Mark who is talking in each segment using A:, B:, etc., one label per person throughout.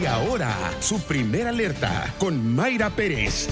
A: Y ahora, su primera alerta con Mayra Pérez.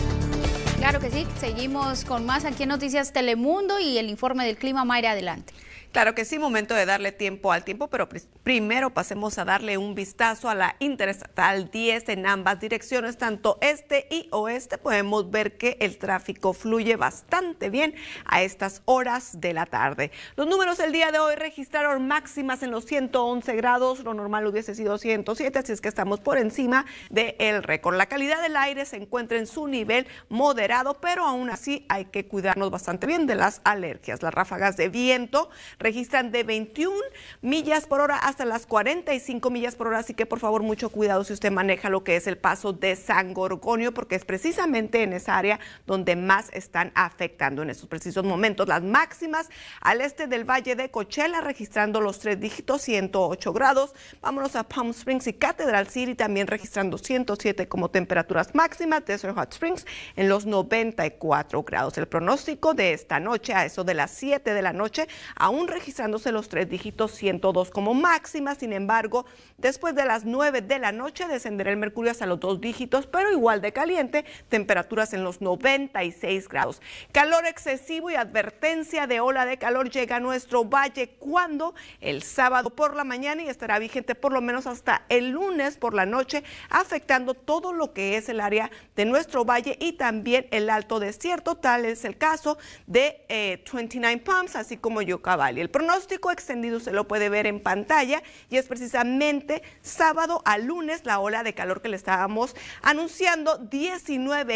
A: Claro que sí, seguimos con más aquí en Noticias Telemundo y el informe del clima. Mayra, adelante. Claro que sí, momento de darle tiempo al tiempo, pero primero pasemos a darle un vistazo a la Interestatal 10 en ambas direcciones, tanto este y oeste. Podemos ver que el tráfico fluye bastante bien a estas horas de la tarde. Los números del día de hoy registraron máximas en los 111 grados, lo normal hubiese sido 107, así es que estamos por encima del el récord. La calidad del aire se encuentra en su nivel moderado, pero aún así hay que cuidarnos bastante bien de las alergias. Las ráfagas de viento registran de 21 millas por hora hasta las 45 millas por hora, así que por favor mucho cuidado si usted maneja lo que es el paso de San Gorgonio, porque es precisamente en esa área donde más están afectando en estos precisos momentos. Las máximas al este del Valle de Coachella registrando los tres dígitos, 108 grados. Vámonos a Palm Springs y Catedral City también registrando 107 como temperaturas máximas. Desert Hot Springs en los 94 grados. El pronóstico de esta noche a eso de las 7 de la noche aún registrándose los tres dígitos 102 como máxima. Sin embargo, después de las 9 de la noche descenderá el mercurio hasta los dos dígitos, pero igual de caliente, temperaturas en los 96 grados. Calor excesivo y advertencia de ola de calor llega a nuestro valle cuando el sábado por la mañana y estará vigente por lo menos hasta el lunes por la noche, afectando todo lo que es el área de nuestro valle y también el alto desierto. Tal es el caso de 29 eh, Pumps, así como Yocaballi el pronóstico extendido se lo puede ver en pantalla y es precisamente sábado a lunes la ola de calor que le estábamos anunciando 19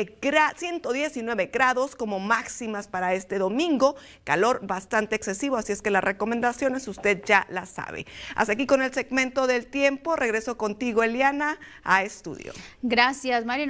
A: 119 grados como máximas para este domingo, calor bastante excesivo, así es que las recomendaciones usted ya las sabe. Hasta aquí con el segmento del tiempo, regreso contigo Eliana a estudio. Gracias, marina